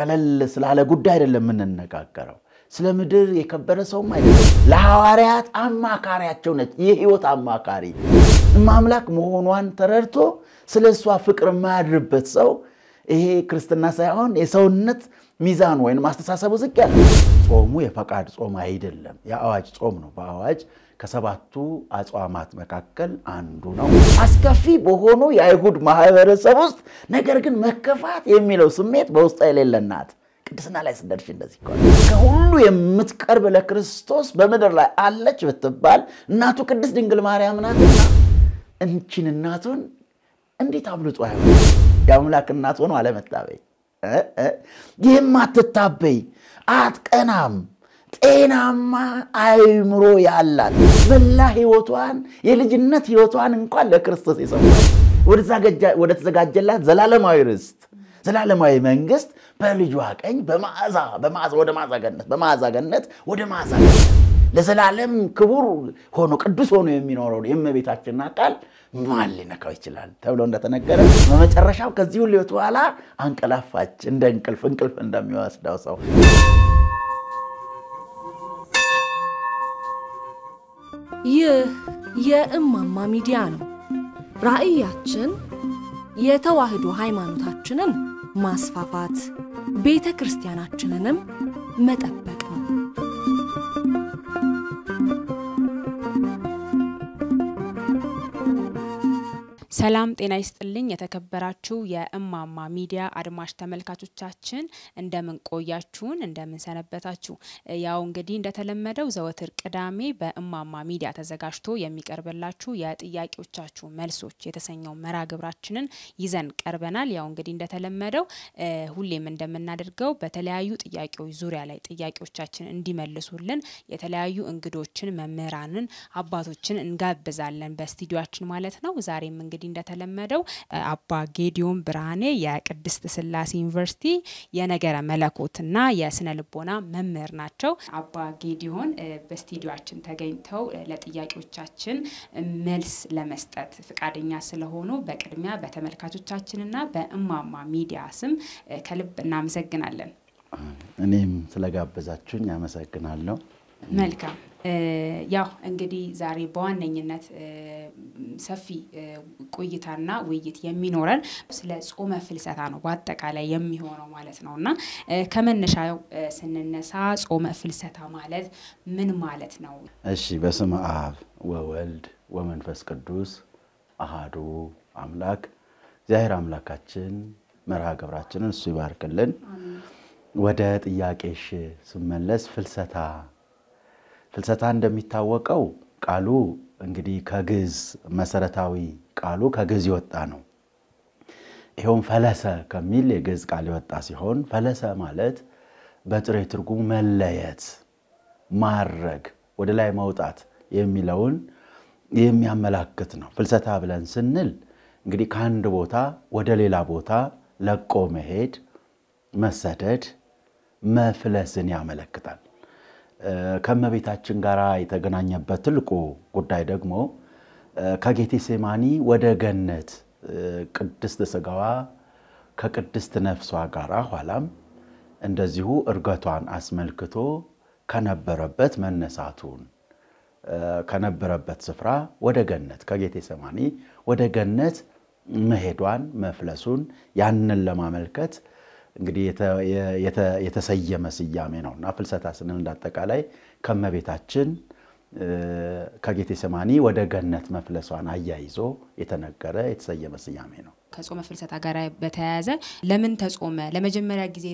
ቀለል ስላለ ጉዳይ አይደለም የምንነጋገረው። ስለ ምድር የከበረ ሰውም አይደለም። ለሐዋርያት አማካሪያቸው ነች። የህይወት አማካሪ ማምላክ መሆኗን ተረድቶ ስለ እሷ ፍቅር የማያድርበት ሰው ይሄ ክርስትና ሳይሆን የሰውነት ሚዛን ወይም አስተሳሰቡ ዝቅ ያለ። ጾሙ የፈቃድ ጾም አይደለም፣ የአዋጅ ጾም ነው። በአዋጅ ከሰባቱ አጽዋማት መካከል አንዱ ነው። አስከፊ በሆኑ የአይሁድ ማህበረሰብ ውስጥ ነገር ግን መከፋት የሚለው ስሜት በውስጧ የሌለ ናት። ቅድስና ላይ ስደርሽ እንደዚህ ከሁሉ የምትቀርብ ለክርስቶስ በምድር ላይ አለች ብትባል እናቱ ቅድስት ድንግል ማርያም ናት። እንቺን እናቱን እንዴት አብልጦ ያ የአምላክ እናት ሆኖ አለመታበይ ይህም አትታበይ አትቀናም ጤናማ አእምሮ ያላት መላ ህይወቷን የልጅነት ህይወቷን እንኳን ለክርስቶስ የሰው ወደ ተዘጋጀላት ዘላለማዊ ርስት ዘላለማዊ መንግስት በልጇ ቀኝ በማዕዛ በማዕዛ ወደ ማዕዛ ገነት በማዕዛ ገነት ወደ ማዛ ለዘላለም ክቡር ሆኖ ቅዱስ ሆኖ የሚኖረው የእመቤታችንን አካል ማን ሊነካው ይችላል ተብሎ እንደተነገረ በመጨረሻው ከዚህ ሁሉ በኋላ አንቀላፋች፣ እንደ እንቅልፍ እንቅልፍ እንደሚወስደው ሰው ይህ የእማማ ሚዲያ ነው። ራዕያችን የተዋህዶ ሃይማኖታችንን ማስፋፋት፣ ቤተ ክርስቲያናችንንም መጠበቅ ሰላም ጤና ይስጥልኝ። የተከበራችሁ የእማማ ሚዲያ አድማጭ ተመልካቾቻችን እንደምን ቆያችሁን? እንደምን ሰነበታችሁ? ያው እንግዲህ እንደተለመደው ዘወትር ቅዳሜ በእማማ ሚዲያ ተዘጋጅቶ የሚቀርብላችሁ የጥያቄዎቻችሁ መልሶች የተሰኘው መርሃ ግብራችንን ይዘን ቀርበናል። ያው እንግዲህ እንደተለመደው ሁሌም እንደምናደርገው በተለያዩ ጥያቄዎች ዙሪያ ላይ ጥያቄዎቻችን እንዲመልሱልን የተለያዩ እንግዶችን፣ መምህራንን፣ አባቶችን እንጋብዛለን በስቱዲዮችን ማለት ነው። ዛሬም እንግዲህ እንደተለመደው አባ ጌዲዮን ብርሃኔ የቅድስት ስላሴ ዩኒቨርሲቲ የነገረ መለኮትና የስነ ልቦና መምህር ናቸው። አባ ጌዲዮን በስቱዲዮችን ተገኝተው ለጥያቄዎቻችን መልስ ለመስጠት ፈቃደኛ ስለሆኑ በቅድሚያ በተመልካቾቻችንና በእማማ ሚዲያ ስም ከልብ እናመሰግናለን። እኔም ስለጋበዛችሁኝ አመሰግናለሁ። መልካም ያው እንግዲህ ዛሬ በዋነኝነት ሰፊ ቆይታና ውይይት የሚኖረን ስለ ጾመ ፍልሰታ ነው፣ በአጠቃላይ የሚሆነው ማለት ነው እና ከመነሻው ስንነሳ ጾመ ፍልሰታ ማለት ምን ማለት ነው? እሺ፣ በስመ አብ ወወልድ ወመንፈስ ቅዱስ አሃዱ አምላክ እግዚአብሔር አምላካችን መርሃ ግብራችንን እሱ ይባርክልን። ወደ ጥያቄሽ ስመለስ ፍልሰታ ፍልሰታ እንደሚታወቀው ቃሉ እንግዲህ ከግዕዝ መሰረታዊ ቃሉ ከግዕዝ የወጣ ነው። ይኸውም ፈለሰ ከሚል የግዕዝ ቃል የወጣ ሲሆን ፈለሰ ማለት በጥሬ ትርጉም መለየት፣ ማድረግ፣ ወደ ላይ መውጣት የሚለውን የሚያመላክት ነው። ፍልሰታ ብለን ስንል እንግዲህ ከአንድ ቦታ ወደ ሌላ ቦታ ለቆ መሄድ፣ መሰደድ፣ መፍለስን ያመለክታል። ከእመቤታችን ጋር የተገናኘበት ትልቁ ጉዳይ ደግሞ ከጌቴሴማኒ ወደ ገነት ቅድስት ስጋዋ ከቅድስት ነፍሷ ጋር ኋላም እንደዚሁ እርገቷን አስመልክቶ ከነበረበት መነሳቱን ከነበረበት ስፍራ ወደ ገነት ከጌቴሴማኒ ወደ ገነት መሄዷን መፍለሱን ያንን ለማመልከት እንግዲህ የተሰየመ ስያሜ ነው እና ፍልሰታ ስንል እንዳጠቃላይ ከመቤታችን ከጌቴሰማኒ ወደ ገነት መፍለሷን አያይዞ የተነገረ የተሰየመ ስያሜ ነው። ከጾመ ፍልሰታ ጋር በተያያዘ ለምን ተጾመ? ለመጀመሪያ ጊዜ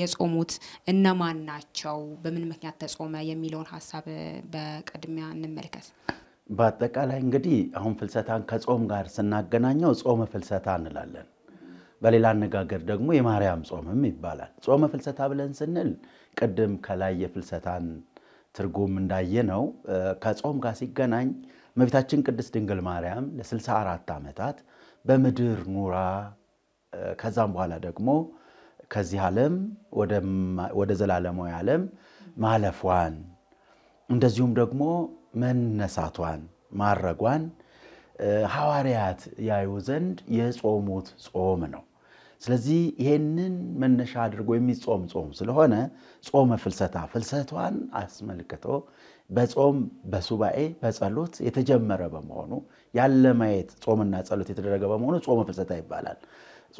የጾሙት እነማን ናቸው? በምን ምክንያት ተጾመ? የሚለውን ሀሳብ በቅድሚያ እንመልከት። በአጠቃላይ እንግዲህ አሁን ፍልሰታን ከጾም ጋር ስናገናኘው ጾመ ፍልሰታ እንላለን። በሌላ አነጋገር ደግሞ የማርያም ጾምም ይባላል። ጾመ ፍልሰታ ብለን ስንል ቅድም ከላይ የፍልሰታን ትርጉም እንዳየ ነው። ከጾም ጋር ሲገናኝ እመቤታችን ቅድስት ድንግል ማርያም ለ64 ዓመታት በምድር ኑራ ከዛም በኋላ ደግሞ ከዚህ ዓለም ወደ ዘላለማዊ ዓለም ማለፏን እንደዚሁም ደግሞ መነሳቷን ማረጓን ሐዋርያት ያዩ ዘንድ የጾሙት ጾም ነው። ስለዚህ ይሄንን መነሻ አድርጎ የሚጾም ጾም ስለሆነ ጾመ ፍልሰታ ፍልሰቷን አስመልክቶ በጾም በሱባኤ በጸሎት የተጀመረ በመሆኑ ያለ ማየት ጾምና ጸሎት የተደረገ በመሆኑ ጾመ ፍልሰታ ይባላል።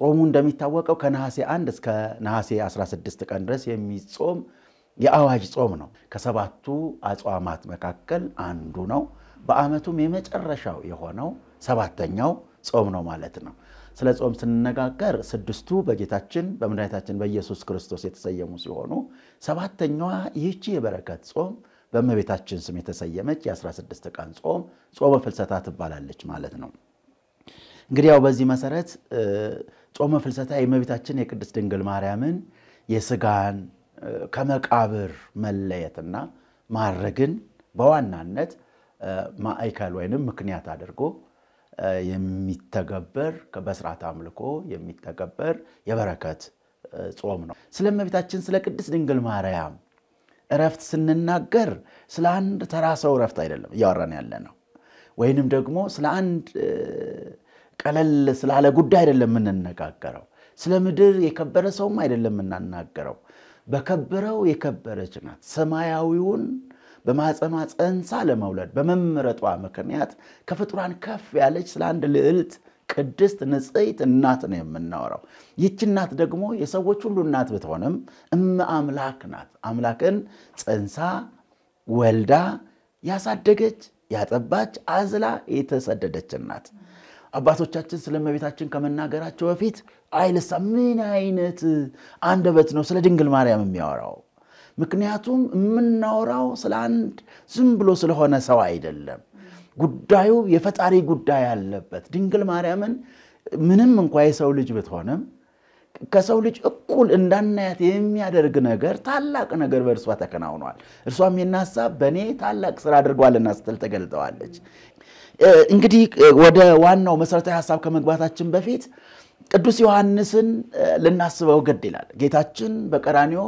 ጾሙ እንደሚታወቀው ከነሐሴ 1 እስከ ነሐሴ 16 ቀን ድረስ የሚጾም የአዋጅ ጾም ነው። ከሰባቱ አጽዋማት መካከል አንዱ ነው። በዓመቱም የመጨረሻው የሆነው ሰባተኛው ጾም ነው ማለት ነው። ስለ ጾም ስንነጋገር ስድስቱ በጌታችን በመድኃኒታችን በኢየሱስ ክርስቶስ የተሰየሙ ሲሆኑ ሰባተኛዋ ይህቺ የበረከት ጾም በእመቤታችን ስም የተሰየመች የ16 ቀን ጾም ጾመ ፍልሰታ ትባላለች ማለት ነው። እንግዲህ ያው በዚህ መሰረት ጾመ ፍልሰታ የእመቤታችን የቅድስት ድንግል ማርያምን የስጋን ከመቃብር መለየትና ማድረግን በዋናነት ማዕከል ወይንም ምክንያት አድርጎ የሚተገበር በስርዓት አምልኮ የሚተገበር የበረከት ጾም ነው። ስለ እመቤታችን ስለ ቅድስት ድንግል ማርያም እረፍት ስንናገር ስለ አንድ ተራ ሰው እረፍት አይደለም እያወራን ያለ ነው። ወይንም ደግሞ ስለ አንድ ቀለል ስላለ ጉዳይ አይደለም የምንነጋገረው። ስለ ምድር የከበረ ሰውም አይደለም የምናናገረው። በከበረው የከበረች ናት። ሰማያዊውን በማፀኗ ፀንሳ ለመውለድ በመምረጧ ምክንያት ከፍጡራን ከፍ ያለች ስለ አንድ ልዕልት ቅድስት ንጽሕት እናት ነው የምናወራው። ይቺ እናት ደግሞ የሰዎች ሁሉ እናት ብትሆንም እመ አምላክ ናት። አምላክን ፀንሳ ወልዳ ያሳደገች፣ ያጠባች፣ አዝላ የተሰደደች እናት። አባቶቻችን ስለ እመቤታችን ከመናገራቸው በፊት አይልሳ ምን አይነት አንደበት ነው ስለ ድንግል ማርያም የሚያወራው ምክንያቱም የምናወራው ስለ አንድ ዝም ብሎ ስለሆነ ሰው አይደለም። ጉዳዩ የፈጣሪ ጉዳይ አለበት። ድንግል ማርያምን ምንም እንኳ የሰው ልጅ ብትሆንም ከሰው ልጅ እኩል እንዳናያት የሚያደርግ ነገር ታላቅ ነገር በእርሷ ተከናውኗል። እርሷም ይህን ሀሳብ በእኔ ታላቅ ስራ አድርጓልና ስትል ተገልጠዋለች። እንግዲህ ወደ ዋናው መሰረታዊ ሀሳብ ከመግባታችን በፊት ቅዱስ ዮሐንስን ልናስበው ግድ ይላል። ጌታችን በቀራኒዮ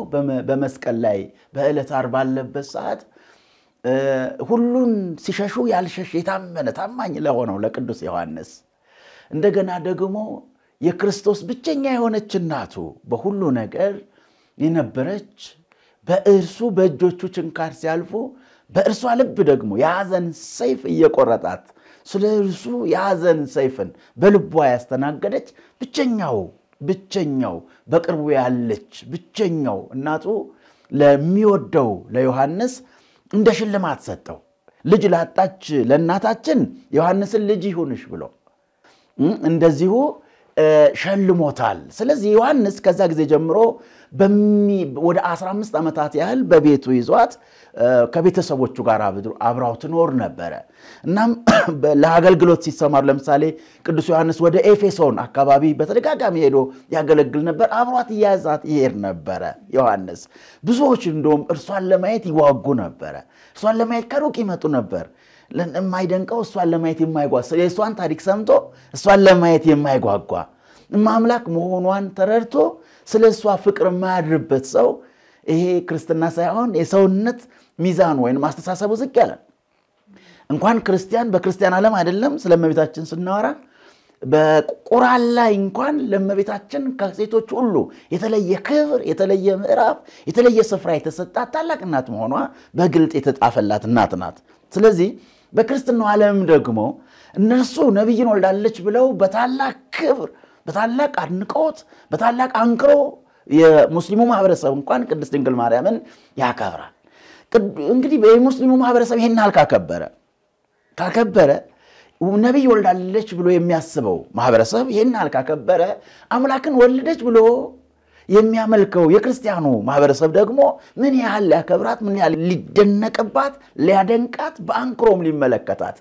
በመስቀል ላይ በዕለት ዓርብ ባለበት ሰዓት ሁሉን ሲሸሹ ያልሸሽ የታመነ ታማኝ ለሆነው ለቅዱስ ዮሐንስ እንደገና ደግሞ የክርስቶስ ብቸኛ የሆነች እናቱ በሁሉ ነገር የነበረች በእርሱ በእጆቹ ችንካር ሲያልፉ በእርሷ ልብ ደግሞ የሐዘን ሰይፍ እየቆረጣት ስለ እርሱ የሐዘን ሰይፍን በልቧ ያስተናገደች ብቸኛው ብቸኛው በቅርቡ ያለች ብቸኛው እናቱ ለሚወደው ለዮሐንስ እንደ ሽልማት ሰጠው። ልጅ ላጣች ለእናታችን ዮሐንስን ልጅ ይሁንሽ ብሎ እንደዚሁ ሸልሞታል። ስለዚህ ዮሐንስ ከዛ ጊዜ ጀምሮ ወደ 15 ዓመታት ያህል በቤቱ ይዟት ከቤተሰቦቹ ጋር አብራው ትኖር ነበረ። እናም ለአገልግሎት ሲሰማሩ ለምሳሌ ቅዱስ ዮሐንስ ወደ ኤፌሶን አካባቢ በተደጋጋሚ ሄዶ ያገለግል ነበር። አብሯት እያዛት ይሄድ ነበረ ዮሐንስ። ብዙዎች እንደውም እርሷን ለማየት ይዋጉ ነበረ። እርሷን ለማየት ከሩቅ ይመጡ ነበር። የማይደንቀው እሷን ለማየት የማይጓጓ የእሷን ታሪክ ሰምቶ እሷን ለማየት የማይጓጓ ማምላክ መሆኗን ተረድቶ ስለ እሷ ፍቅር የማያድርበት ሰው ይሄ ክርስትና ሳይሆን የሰውነት ሚዛን ወይም አስተሳሰቡ ዝቅ ያለ እንኳን ክርስቲያን በክርስቲያን ዓለም አይደለም ስለ እመቤታችን ስናወራ በቁራን ላይ እንኳን ለእመቤታችን ከሴቶች ሁሉ የተለየ ክብር፣ የተለየ ምዕራፍ፣ የተለየ ስፍራ የተሰጣት ታላቅ እናት መሆኗ በግልጥ የተጣፈላት እናት ናት። ስለዚህ በክርስትናው ዓለም ደግሞ እነሱ ነቢይን ወልዳለች ብለው በታላቅ ክብር በታላቅ አድንቆት በታላቅ አንክሮ የሙስሊሙ ማህበረሰብ እንኳን ቅድስት ድንግል ማርያምን ያከብራል። እንግዲህ የሙስሊሙ ማህበረሰብ ይሄን ያህል ካከበረ ካከበረ ነቢይ ወልዳለች ብሎ የሚያስበው ማህበረሰብ ይህን ያህል ካከበረ አምላክን ወለደች ብሎ የሚያመልከው የክርስቲያኑ ማህበረሰብ ደግሞ ምን ያህል ሊያከብራት፣ ምን ያህል ሊደነቅባት፣ ሊያደንቃት፣ በአንክሮም ሊመለከታት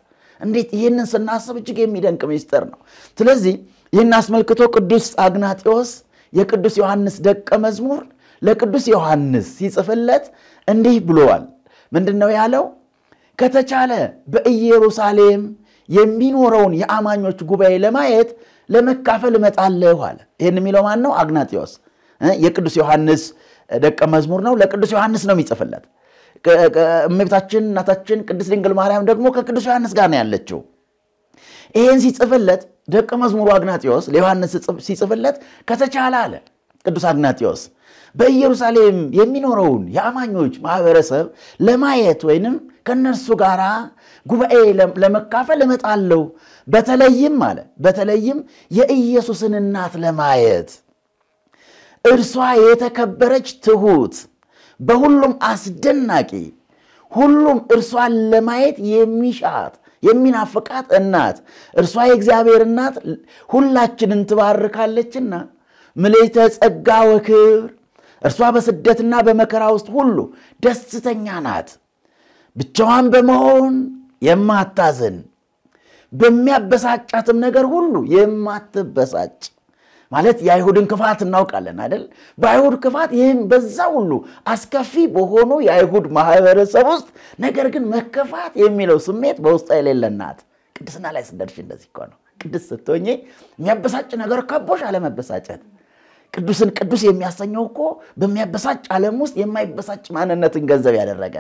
እንዴት ይህንን ስናስብ እጅግ የሚደንቅ ሚስጥር ነው። ስለዚህ ይህን አስመልክቶ ቅዱስ አግናጢዎስ የቅዱስ ዮሐንስ ደቀ መዝሙር ለቅዱስ ዮሐንስ ሲጽፍለት እንዲህ ብሎዋል ምንድን ነው ያለው? ከተቻለ በኢየሩሳሌም የሚኖረውን የአማኞች ጉባኤ ለማየት ለመካፈል እመጣለሁ አለ። ይህን የሚለው ማን ነው? አግናጢዎስ የቅዱስ ዮሐንስ ደቀ መዝሙር ነው። ለቅዱስ ዮሐንስ ነው የሚጽፍለት። እመቤታችን እናታችን ቅድስት ድንግል ማርያም ደግሞ ከቅዱስ ዮሐንስ ጋር ነው ያለችው። ይህን ሲጽፍለት ደቀ መዝሙሩ አግናጢዎስ ለዮሐንስ ሲጽፍለት ከተቻለ አለ ቅዱስ አግናጢዎስ በኢየሩሳሌም የሚኖረውን የአማኞች ማህበረሰብ ለማየት ወይንም ከእነርሱ ጋር ጉባኤ ለመካፈል እመጣለሁ። በተለይም አለ በተለይም የኢየሱስን እናት ለማየት እርሷ የተከበረች ትሁት፣ በሁሉም አስደናቂ፣ ሁሉም እርሷን ለማየት የሚሻት የሚናፍቃት እናት እርሷ የእግዚአብሔር እናት ሁላችንን ትባርካለችና ምልዕተ ጸጋ ወክብር እርሷ በስደትና በመከራ ውስጥ ሁሉ ደስተኛ ናት። ብቻዋን በመሆን የማታዝን በሚያበሳጫትም ነገር ሁሉ የማትበሳጭ ማለት የአይሁድን ክፋት እናውቃለን አይደል? በአይሁድ ክፋት ይህን በዛ ሁሉ አስከፊ በሆኑ የአይሁድ ማህበረሰብ ውስጥ ነገር ግን መከፋት የሚለው ስሜት በውስጧ የሌለናት ቅድስና ላይ ስደርሽ እንደዚህ እኮ ነው። ቅድስት የሚያበሳጭ ነገር ከቦሽ አለመበሳጨት ቅዱስን ቅዱስ የሚያሰኘው እኮ በሚያበሳጭ ዓለም ውስጥ የማይበሳጭ ማንነትን ገንዘብ ያደረገ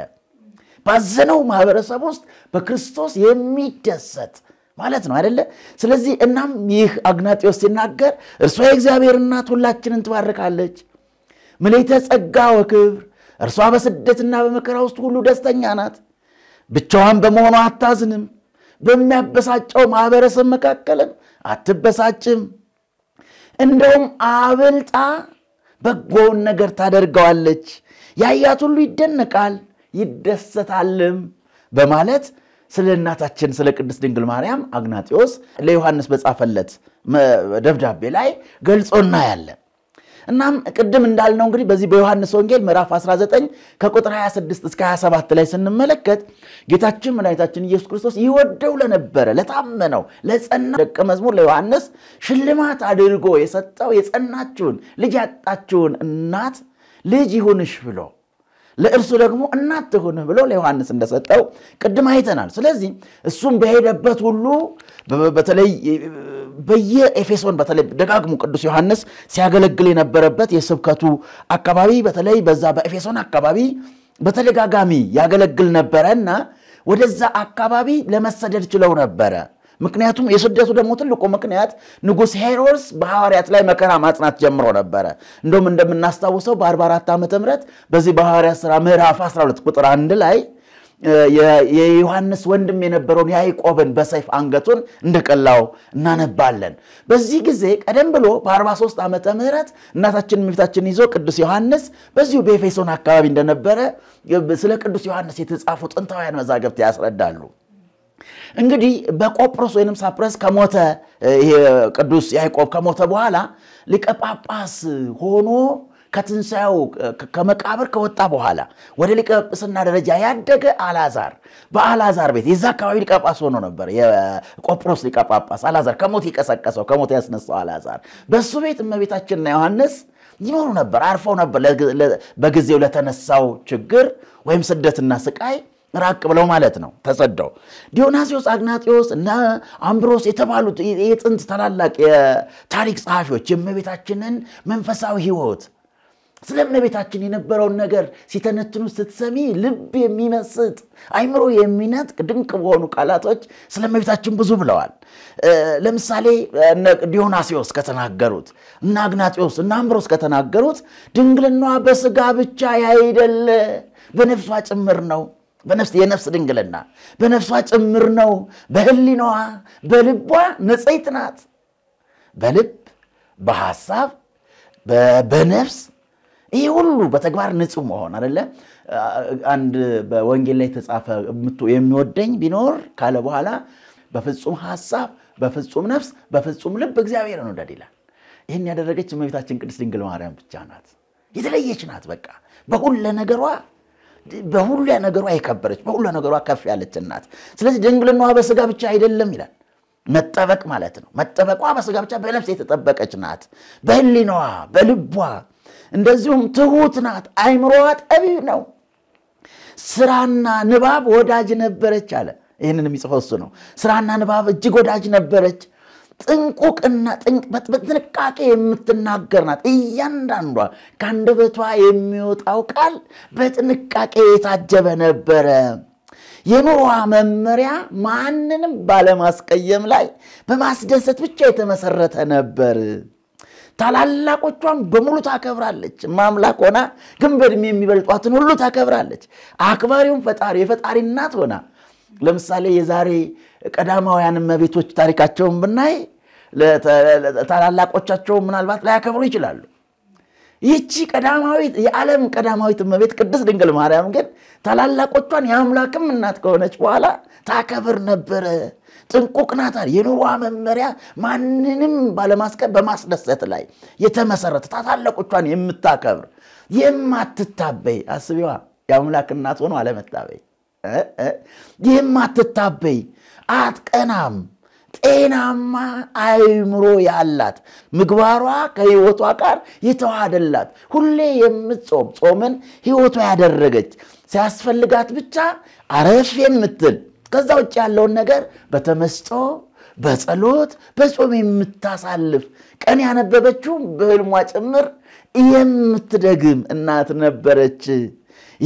ባዘነው ማህበረሰብ ውስጥ በክርስቶስ የሚደሰት ማለት ነው አይደለ? ስለዚህ እናም ይህ አግናጢዎስ ሲናገር እርሷ የእግዚአብሔር እናት ሁላችንን ትባርካለች፣ ምልዕተ ጸጋ ወክብር፣ እርሷ በስደትና በመከራ ውስጥ ሁሉ ደስተኛ ናት፣ ብቻዋን በመሆኗ አታዝንም፣ በሚያበሳጨው ማህበረሰብ መካከልም አትበሳጭም፣ እንደውም አብልጣ በጎውን ነገር ታደርገዋለች፣ ያያት ሁሉ ይደነቃል ይደሰታልም በማለት ስለ እናታችን ስለ ቅድስት ድንግል ማርያም አግናጢዎስ ለዮሐንስ በጻፈለት ደብዳቤ ላይ ገልጾ እናያለን። እናም ቅድም እንዳልነው እንግዲህ በዚህ በዮሐንስ ወንጌል ምዕራፍ 19 ከቁጥር 26 እስከ 27 ላይ ስንመለከት ጌታችን መድኃኒታችን ኢየሱስ ክርስቶስ ይወደው ለነበረ ለታመነው ለጸና ደቀ መዝሙር ለዮሐንስ ሽልማት አድርጎ የሰጠው የጸናችውን ልጅ ያጣችውን እናት ልጅ ይሁንሽ ብሎ ለእርሱ ደግሞ እናት ትሁንህ ብሎ ለዮሐንስ እንደሰጠው ቅድም አይተናል። ስለዚህ እሱም በሄደበት ሁሉ በተለይ በየኤፌሶን በተለይ ደጋግሞ ቅዱስ ዮሐንስ ሲያገለግል የነበረበት የስብከቱ አካባቢ በተለይ በዛ በኤፌሶን አካባቢ በተደጋጋሚ ያገለግል እና ወደዛ አካባቢ ለመሰደድ ችለው ነበረ። ምክንያቱም የስደቱ ደግሞ ትልቁ ምክንያት ንጉሥ ሄሮድስ በሐዋርያት ላይ መከራ ማጽናት ጀምሮ ነበረ። እንደውም እንደምናስታውሰው በ44 ዓመተ ምህረት በዚህ በሐዋርያት ሥራ ምዕራፍ 12 ቁጥር 1 ላይ የዮሐንስ ወንድም የነበረውን ያዕቆብን በሰይፍ አንገቱን እንደቀላው እናነባለን። በዚህ ጊዜ ቀደም ብሎ በ43 ዓመተ ምህረት እናታችን እመቤታችን ይዞ ቅዱስ ዮሐንስ በዚሁ በኤፌሶን አካባቢ እንደነበረ ስለ ቅዱስ ዮሐንስ የተጻፉ ጥንታውያን መዛግብት ያስረዳሉ። እንግዲህ በቆጵሮስ ወይንም ሳፕረስ ከሞተ ይሄ ቅዱስ ያዕቆብ ከሞተ በኋላ ሊቀ ጳጳስ ሆኖ ከትንሣኤው ከመቃብር ከወጣ በኋላ ወደ ሊቀ ጵጵስና ደረጃ ያደገ አላዛር በአላዛር ቤት የዛ አካባቢ ሊቀ ጳጳስ ሆኖ ነበር። የቆጵሮስ ሊቀ ጳጳስ አላዛር ከሞት የቀሰቀሰው ከሞት ያስነሳው አላዛር በእሱ ቤት እመቤታችንና ዮሐንስ ይኖሩ ነበር፣ አርፈው ነበር። በጊዜው ለተነሳው ችግር ወይም ስደትና ስቃይ ራቅ ብለው ማለት ነው ተሰደው። ዲዮናሲዎስ አግናጢዎስ እና አምብሮስ የተባሉት የጥንት ታላላቅ የታሪክ ጸሐፊዎች የእመቤታችንን መንፈሳዊ ህይወት ስለ እመቤታችን የነበረውን ነገር ሲተነትኑ ስትሰሚ ልብ የሚመስጥ አይምሮ የሚነጥቅ ድንቅ በሆኑ ቃላቶች ስለ እመቤታችን ብዙ ብለዋል። ለምሳሌ ዲዮናሲዎስ ከተናገሩት እና አግናጢዎስ እና አምብሮስ ከተናገሩት ድንግልናዋ በስጋ ብቻ ያይደለ በነፍሷ ጭምር ነው በነፍስ የነፍስ ድንግልና በነፍሷ ጭምር ነው። በህሊናዋ በልቧ ንጽሕት ናት። በልብ በሐሳብ በነፍስ ይህ ሁሉ በተግባር ንጹህ መሆን አደለ። አንድ በወንጌል ላይ የተጻፈ የሚወደኝ ቢኖር ካለ በኋላ በፍጹም ሐሳብ፣ በፍጹም ነፍስ፣ በፍጹም ልብ እግዚአብሔር ውደድ ይላል። ይህን ያደረገች እመቤታችን ቅድስት ድንግል ማርያም ብቻ ናት። የተለየች ናት። በቃ በሁለ ነገሯ በሁሉ ነገሯ የከበረች በሁሉ ነገሯ ከፍ ያለች እናት። ስለዚህ ድንግልናዋ በስጋ ብቻ አይደለም ይላል መጠበቅ ማለት ነው። መጠበቋ በስጋ ብቻ በነፍስ የተጠበቀች ናት። በህሊናዋ በልቧ እንደዚሁም ትሁት ናት። አይምሮዋ ጠቢብ ነው። ስራና ንባብ ወዳጅ ነበረች አለ። ይህንን የሚጽፈው እሱ ነው። ስራና ንባብ እጅግ ወዳጅ ነበረች። ጥንቁቅና በጥንቃቄ የምትናገር ናት። እያንዳንዷ ከአንደበቷ የሚወጣው ቃል በጥንቃቄ የታጀበ ነበረ። የኑሮዋ መመሪያ ማንንም ባለማስቀየም ላይ በማስደሰት ብቻ የተመሰረተ ነበር። ታላላቆቿን በሙሉ ታከብራለች። ማምላክ ሆና ግን በዕድሜ የሚበልጧትን ሁሉ ታከብራለች። አክባሪውን ፈጣሪ የፈጣሪ እናት ሆና ለምሳሌ የዛሬ ቀዳማውያን እመቤቶች ታሪካቸውን ብናይ ታላላቆቻቸው ምናልባት ላያከብሩ ይችላሉ። ይቺ ቀዳማዊት የዓለም ቀዳማዊት እመቤት ቅድስት ድንግል ማርያም ግን ታላላቆቿን የአምላክም እናት ከሆነች በኋላ ታከብር ነበረ። ጥንቁቅ ናት። የኑሯ መመሪያ ማንንም ባለማስቀብ በማስደሰት ላይ የተመሰረተ ታላላቆቿን የምታከብር የማትታበይ አስቢዋ፣ የአምላክ እናት ሆኖ አለመታበይ፣ የማትታበይ አትቀናም። ጤናማ አእምሮ ያላት ምግባሯ ከህይወቷ ጋር የተዋሃደላት ሁሌ የምትጾም ጾምን ህይወቷ ያደረገች ሲያስፈልጋት ብቻ አረፍ የምትል ከዛ ውጭ ያለውን ነገር በተመስጦ በጸሎት በጾም የምታሳልፍ ቀን ያነበበችው በህልሟ ጭምር የምትደግም እናት ነበረች።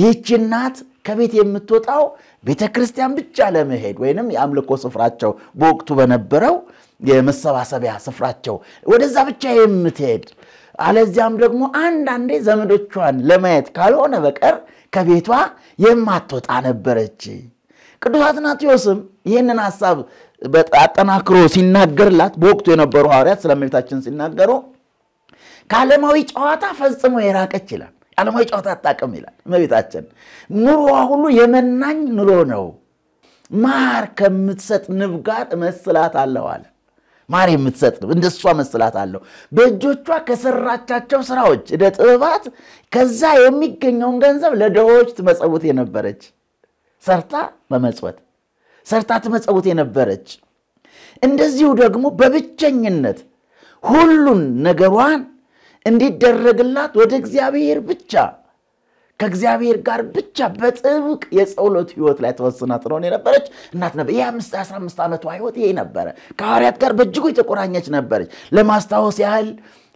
ይህች እናት ከቤት የምትወጣው ቤተ ክርስቲያን ብቻ ለመሄድ ወይንም የአምልኮ ስፍራቸው በወቅቱ በነበረው የመሰባሰቢያ ስፍራቸው ወደዛ ብቻ የምትሄድ አለዚያም ደግሞ አንዳንዴ ዘመዶቿን ለማየት ካልሆነ በቀር ከቤቷ የማትወጣ ነበረች። ቅዱስ አትናቴዎስም ይህንን ሀሳብ አጠናክሮ ሲናገርላት በወቅቱ የነበሩ ሐዋርያት ስለ እመቤታችን ሲናገሩ ከዓለማዊ ጨዋታ ፈጽሞ የራቀች ይላል። ዓለማዊ ጨዋታ አታውቅም ይላል እመቤታችን። ኑሮዋ ሁሉ የመናኝ ኑሮ ነው። ማር ከምትሰጥ ንብ ጋር አለው አለ። ማር የምትሰጥ ንብ እንደሷ አለው። በእጆቿ ከሰራቻቸው ስራዎች፣ እደ ጥበባት ከዛ የሚገኘውን ገንዘብ ለድሆች ትመጸውት የነበረች ሰርታ በመጽወት ሰርታ ትመጸውት የነበረች እንደዚሁ ደግሞ በብቸኝነት ሁሉን ነገሯን እንዲደረግላት ወደ እግዚአብሔር ብቻ ከእግዚአብሔር ጋር ብቻ በጥብቅ የጸሎት ህይወት ላይ ተወስና ትኖር የነበረች እናት ነበር። ይህ የ15 ዓመቷ ህይወት ይሄ ነበረ። ከሐዋርያት ጋር በእጅጉ የተቆራኘች ነበረች። ለማስታወስ ያህል